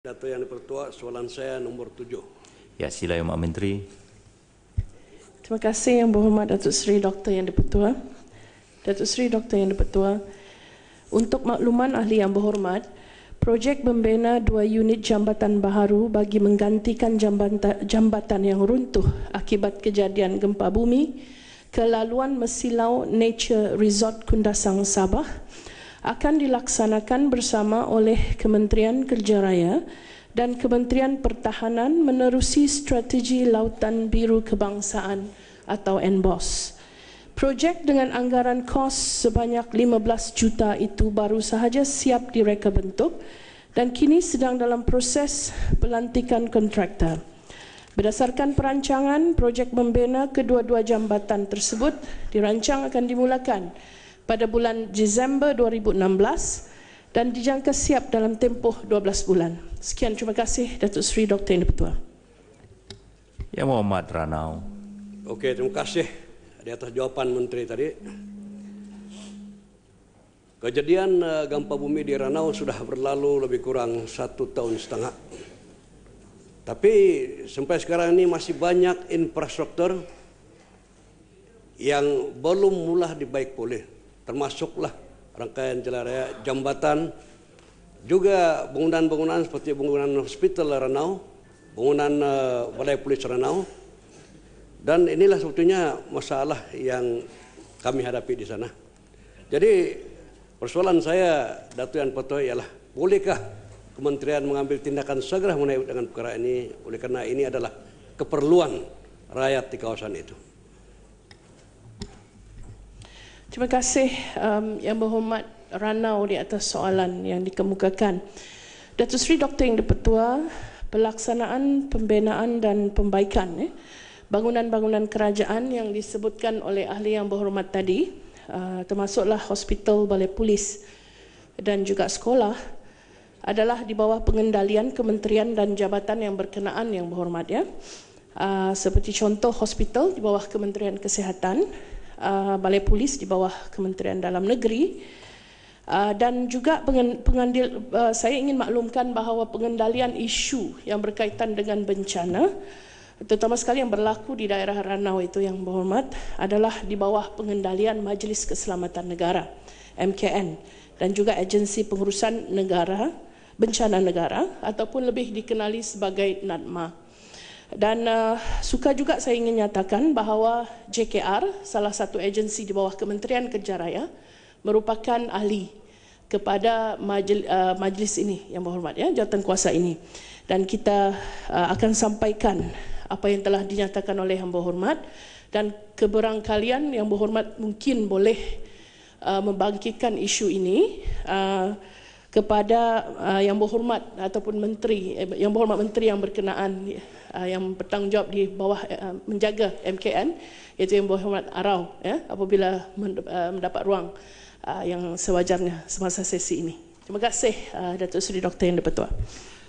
Data yang dipertua, soalan saya nomor tujuh. Ya, sila Yang Menteri. Terima kasih Yang Berhormat Datuk Seri Doktor Yang Dipertua. Datuk Seri Doktor Yang Dipertua, untuk makluman ahli Yang Berhormat, projek membina dua unit jambatan baharu bagi menggantikan jambatan yang runtuh akibat kejadian gempa bumi ke laluan Mesilau Nature Resort Kundasang Sabah akan dilaksanakan bersama oleh Kementerian Kerja Raya dan Kementerian Pertahanan menerusi Strategi Lautan Biru Kebangsaan atau NBOS. Projek dengan anggaran kos sebanyak 15 juta itu baru sahaja siap direka bentuk dan kini sedang dalam proses pelantikan kontraktor. Berdasarkan perancangan, projek membina kedua-dua jambatan tersebut dirancang akan dimulakan pada bulan Disember 2016 dan dijangka siap dalam tempoh 12 bulan. Sekian terima kasih Datuk Seri Dr. Yang Dipertua. Ya Muhammad Ranau. Okey, terima kasih di atas jawapan Menteri tadi. Kejadian eh, gempa bumi di Ranau sudah berlalu lebih kurang satu tahun setengah. Tapi sampai sekarang ini masih banyak infrastruktur yang belum mula dibaik pulih termasuklah rangkaian jalan raya jambatan juga bangunan-bangunan seperti bangunan hospital Renau, bangunan eh, balai uh, polis Renau. Dan inilah sebetulnya masalah yang kami hadapi di sana. Jadi persoalan saya Datu Yan Patu ialah bolehkah kementerian mengambil tindakan segera mengenai dengan perkara ini oleh kerana ini adalah keperluan rakyat di kawasan itu. Terima kasih um, yang berhormat Ranau di atas soalan yang dikemukakan. Datuk Seri Dr. Yang Dipertua, pelaksanaan pembinaan dan pembaikan eh, bangunan-bangunan kerajaan yang disebutkan oleh ahli yang berhormat tadi, uh, termasuklah hospital, balai polis dan juga sekolah adalah di bawah pengendalian kementerian dan jabatan yang berkenaan yang berhormat ya. Uh, seperti contoh hospital di bawah Kementerian Kesihatan, Uh, balai polis di bawah Kementerian Dalam Negeri uh, dan juga pengandil, uh, saya ingin maklumkan bahawa pengendalian isu yang berkaitan dengan bencana terutama sekali yang berlaku di daerah Ranau itu yang berhormat adalah di bawah pengendalian Majlis Keselamatan Negara MKN dan juga agensi pengurusan negara bencana negara ataupun lebih dikenali sebagai NADMA. Dan uh, suka juga saya ingin nyatakan bahawa JKR, salah satu agensi di bawah Kementerian Kerja Raya, merupakan ahli kepada majlis, uh, eh, majlis ini yang berhormat, ya, jawatan kuasa ini. Dan kita uh, akan sampaikan apa yang telah dinyatakan oleh yang berhormat dan keberangkalian yang berhormat mungkin boleh uh, membangkitkan isu ini uh, kepada uh, yang berhormat ataupun menteri eh, yang berhormat menteri yang berkenaan uh, yang bertanggungjawab di bawah eh, uh, menjaga MKN iaitu yang berhormat Arau ya apabila uh, mendapat ruang uh, yang sewajarnya semasa sesi ini. Terima kasih uh, Datuk Seri Doktor yang dipertua.